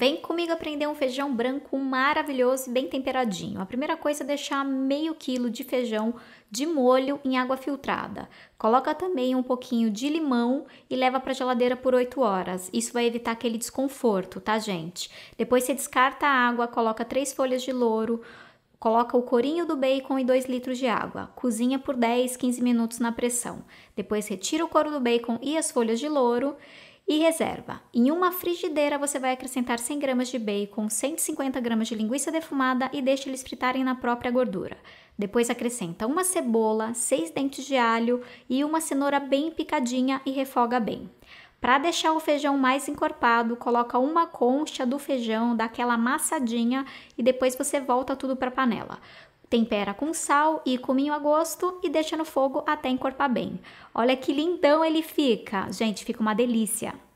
Vem comigo aprender um feijão branco maravilhoso e bem temperadinho. A primeira coisa é deixar meio quilo de feijão de molho em água filtrada. Coloca também um pouquinho de limão e leva para geladeira por 8 horas. Isso vai evitar aquele desconforto, tá, gente? Depois você descarta a água, coloca três folhas de louro, Coloca o corinho do bacon e 2 litros de água. Cozinha por 10, 15 minutos na pressão. Depois retira o couro do bacon e as folhas de louro e reserva. Em uma frigideira, você vai acrescentar 100 gramas de bacon, 150 gramas de linguiça defumada e deixe eles fritarem na própria gordura. Depois acrescenta uma cebola, 6 dentes de alho e uma cenoura bem picadinha e refoga bem. Para deixar o feijão mais encorpado, coloca uma concha do feijão, dá aquela amassadinha e depois você volta tudo para a panela. Tempera com sal e cominho a gosto e deixa no fogo até encorpar bem. Olha que lindão ele fica! Gente, fica uma delícia!